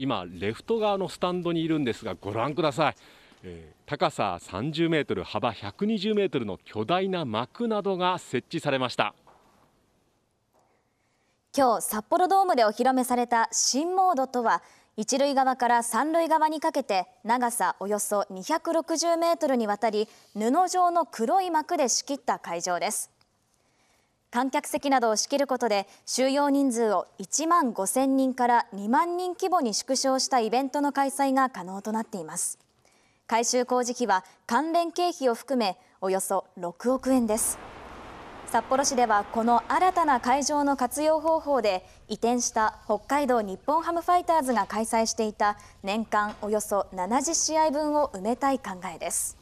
今、レフト側のスタンドにいるんですが、ご覧ください。えー、高さ30メートル、幅120メートルの巨大な幕などが設置されました。今日札幌ドームでお披露目された新モードとは一塁側から三塁側にかけて長さおよそ260メートルにわたり布状の黒い幕で仕切った会場です観客席などを仕切ることで収容人数を1万5000人から2万人規模に縮小したイベントの開催が可能となっています改修工事費は関連経費を含めおよそ6億円です札幌市ではこの新たな会場の活用方法で移転した北海道日本ハムファイターズが開催していた年間およそ70試合分を埋めたい考えです